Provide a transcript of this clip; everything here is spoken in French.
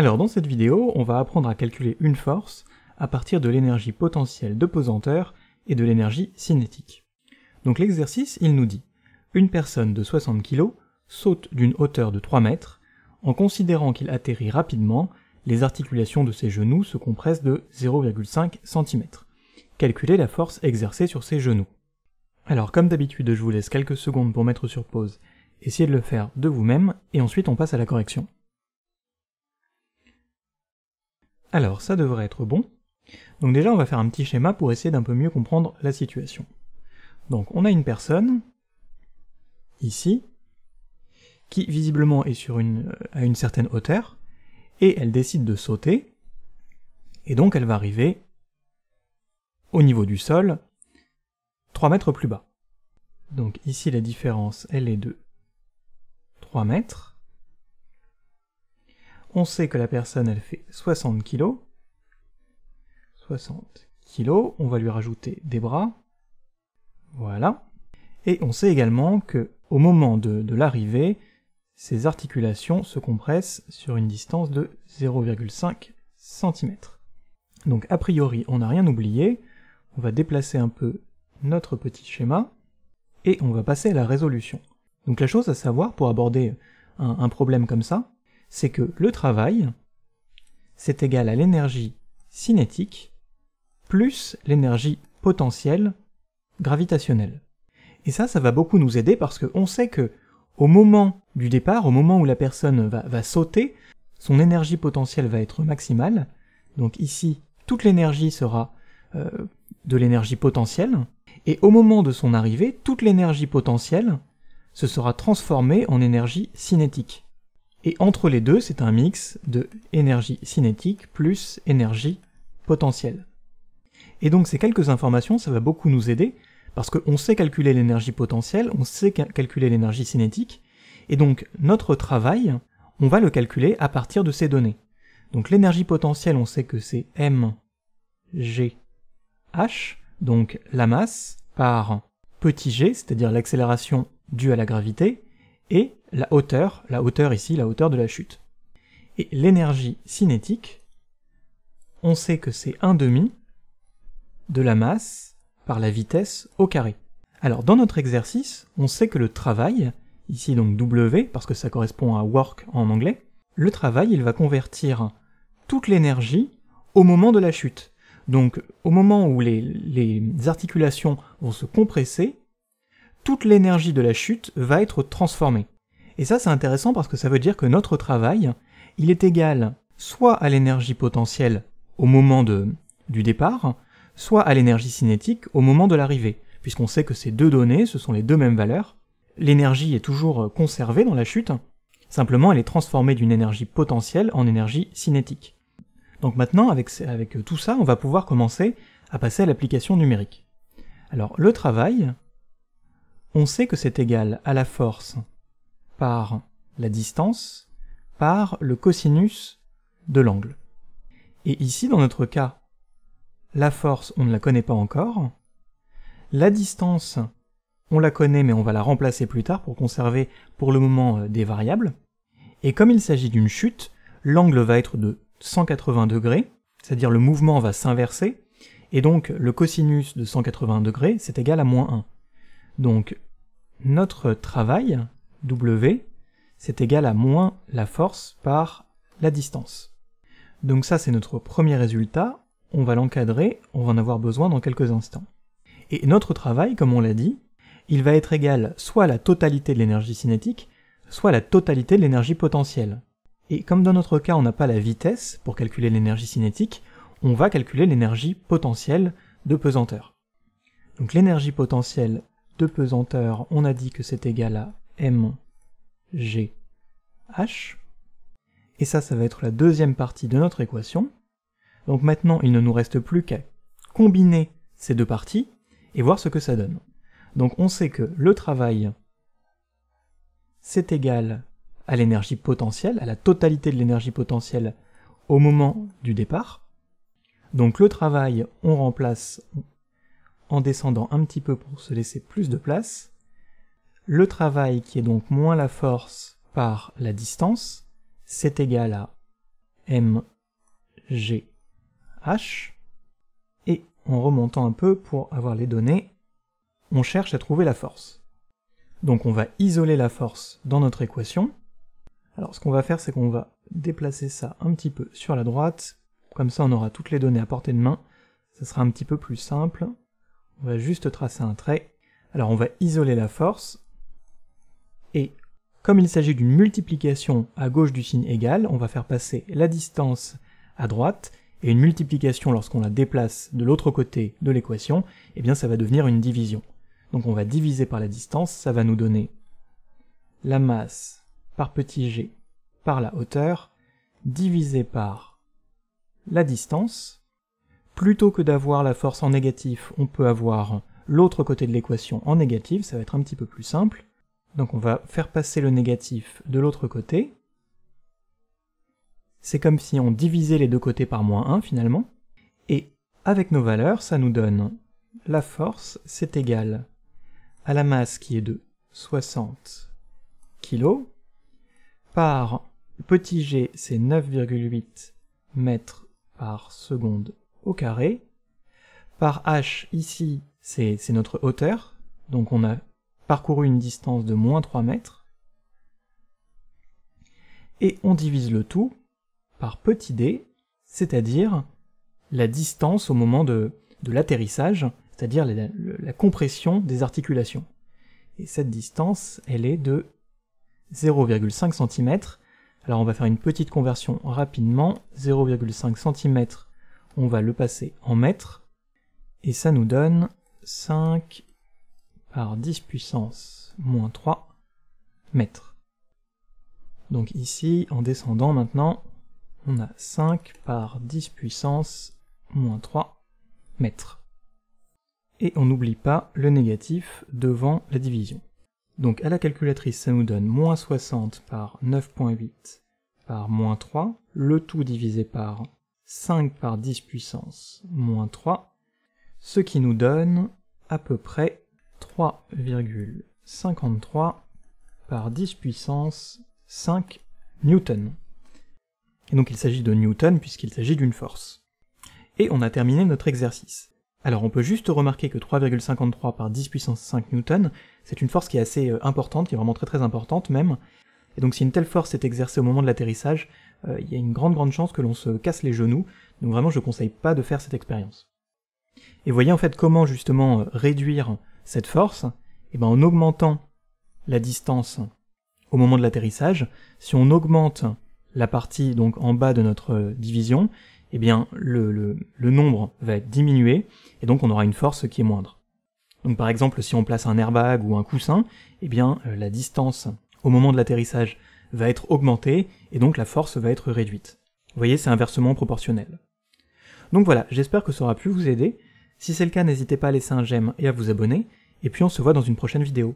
Alors dans cette vidéo, on va apprendre à calculer une force à partir de l'énergie potentielle de pesanteur et de l'énergie cinétique. Donc l'exercice, il nous dit une personne de 60 kg saute d'une hauteur de 3 mètres en considérant qu'il atterrit rapidement, les articulations de ses genoux se compressent de 0,5 cm. Calculez la force exercée sur ses genoux. Alors comme d'habitude, je vous laisse quelques secondes pour mettre sur pause, essayez de le faire de vous-même, et ensuite on passe à la correction. Alors, ça devrait être bon. Donc déjà, on va faire un petit schéma pour essayer d'un peu mieux comprendre la situation. Donc on a une personne, ici, qui visiblement est sur une, euh, à une certaine hauteur, et elle décide de sauter, et donc elle va arriver au niveau du sol, 3 mètres plus bas. Donc ici la différence, elle est de 3 mètres, on sait que la personne, elle fait 60 kg. 60 kg, on va lui rajouter des bras. Voilà. Et on sait également que au moment de, l'arrivée, ses articulations se compressent sur une distance de 0,5 cm. Donc a priori, on n'a rien oublié. On va déplacer un peu notre petit schéma et on va passer à la résolution. Donc la chose à savoir pour aborder un problème comme ça, c'est que le travail, c'est égal à l'énergie cinétique plus l'énergie potentielle gravitationnelle. Et ça, ça va beaucoup nous aider parce qu'on sait que au moment du départ, au moment où la personne va, sauter, son énergie potentielle va être maximale. Donc ici, toute l'énergie sera euh, de l'énergie potentielle. Et au moment de son arrivée, toute l'énergie potentielle se sera transformée en énergie cinétique. Et entre les deux, c'est un mix de énergie cinétique plus énergie potentielle. Et donc ces quelques informations, ça va beaucoup nous aider, parce qu'on sait calculer l'énergie potentielle, on sait calculer l'énergie cinétique, et donc notre travail, on va le calculer à partir de ces données. Donc l'énergie potentielle, on sait que c'est mgh, donc la masse par petit g, c'est-à-dire l'accélération due à la gravité, et la hauteur, la hauteur ici, la hauteur de la chute. Et l'énergie cinétique, on sait que c'est un demi de la masse par la vitesse au carré. Alors dans notre exercice, on sait que le travail, ici donc W, parce que ça correspond à work en anglais, le travail, il va convertir toute l'énergie au moment de la chute. Donc au moment où les articulations vont se compresser, toute l'énergie de la chute va être transformée. Et ça c'est intéressant parce que ça veut dire que notre travail, il est égal soit à l'énergie potentielle au moment de, du départ, soit à l'énergie cinétique au moment de l'arrivée, puisqu'on sait que ces deux données, ce sont les deux mêmes valeurs. L'énergie est toujours conservée dans la chute, simplement elle est transformée d'une énergie potentielle en énergie cinétique. Donc maintenant, avec, avec tout ça, on va pouvoir commencer à passer à l'application numérique. Alors le travail, on sait que c'est égal à la force par la distance par le cosinus de l'angle. Et ici, dans notre cas, la force, on ne la connaît pas encore. La distance, on la connaît, mais on va la remplacer plus tard pour conserver pour le moment euh, des variables. Et comme il s'agit d'une chute, l'angle va être de 180 degrés, c'est-à-dire le mouvement va s'inverser, et donc le cosinus de 180 degrés, c'est égal à moins 1. Donc notre travail, W, c'est égal à moins la force par la distance. Donc ça c'est notre premier résultat, on va l'encadrer, on va en avoir besoin dans quelques instants. Et notre travail, comme on l'a dit, il va être égal soit à la totalité de l'énergie cinétique, soit à la totalité de l'énergie potentielle. Et comme dans notre cas on n'a pas la vitesse pour calculer l'énergie cinétique, on va calculer l'énergie potentielle de pesanteur. Donc l'énergie potentielle pesanteur, on a dit que c'est égal à M, G, H. Et ça, ça va être la deuxième partie de notre équation. Donc maintenant, il ne nous reste plus qu'à combiner ces deux parties et voir ce que ça donne. Donc on sait que le travail, c'est égal à l'énergie potentielle, à la totalité de l'énergie potentielle au moment du départ. Donc le travail, on remplace en descendant un petit peu pour se laisser plus de place, le travail qui est donc moins la force par la distance, c'est égal à mgh, et en remontant un peu pour avoir les données, on cherche à trouver la force. Donc on va isoler la force dans notre équation. Alors ce qu'on va faire, c'est qu'on va déplacer ça un petit peu sur la droite, comme ça on aura toutes les données à portée de main, ça sera un petit peu plus simple. On va juste tracer un trait. Alors on va isoler la force. Et comme il s'agit d'une multiplication à gauche du signe égal, on va faire passer la distance à droite et une multiplication lorsqu'on la déplace de l'autre côté de l'équation, eh bien ça va devenir une division. Donc on va diviser par la distance, ça va nous donner la masse par petit g par la hauteur divisé par la distance, Plutôt que d'avoir la force en négatif, on peut avoir l'autre côté de l'équation en négatif, ça va être un petit peu plus simple. Donc on va faire passer le négatif de l'autre côté. C'est comme si on divisait les deux côtés par moins 1 finalement. Et avec nos valeurs, ça nous donne la force, c'est égal à la masse qui est de 60 kg par petit g, c'est 9,8 mètres par seconde au carré. Par h, ici, c'est notre hauteur, donc on a parcouru une distance de moins 3 mètres. Et on divise le tout par petit d, c'est-à-dire la distance au moment de, de l'atterrissage, c'est-à-dire la, la, compression des articulations. Et cette distance, elle est de 0,5 cm. Alors on va faire une petite conversion rapidement. 0,5 cm on va le passer en mètres, et ça nous donne 5 par 10 puissance moins 3 mètres. Donc ici, en descendant maintenant, on a 5 par 10 puissance moins 3 mètres. Et on n'oublie pas le négatif devant la division. Donc à la calculatrice, ça nous donne moins 60 par 9.8 par moins 3, le tout divisé par 5 par 10 puissance moins 3, ce qui nous donne à peu près 3,53 par 10 puissance 5 newton. Et donc il s'agit de newton puisqu'il s'agit d'une force. Et on a terminé notre exercice. Alors on peut juste remarquer que 3,53 par 10 puissance 5 newton, c'est une force qui est assez euh, importante, qui est vraiment très très importante même. Et donc si une telle force est exercée au moment de l'atterrissage, euh, il y a une grande grande chance que l'on se casse les genoux, donc vraiment je ne conseille pas de faire cette expérience. Et voyez en fait comment justement réduire cette force, et eh ben, en augmentant la distance au moment de l'atterrissage, si on augmente la partie donc en bas de notre euh, division, et eh bien le, nombre va être diminué et donc on aura une force qui est moindre. Donc par exemple si on place un airbag ou un coussin, et eh bien euh, la distance au moment de l'atterrissage va être augmentée, et donc la force va être réduite. Vous voyez, c'est inversement proportionnel. Donc voilà, j'espère que ça aura pu vous aider. Si c'est le cas, n'hésitez pas à laisser un j'aime et à vous abonner, et puis on se voit dans une prochaine vidéo.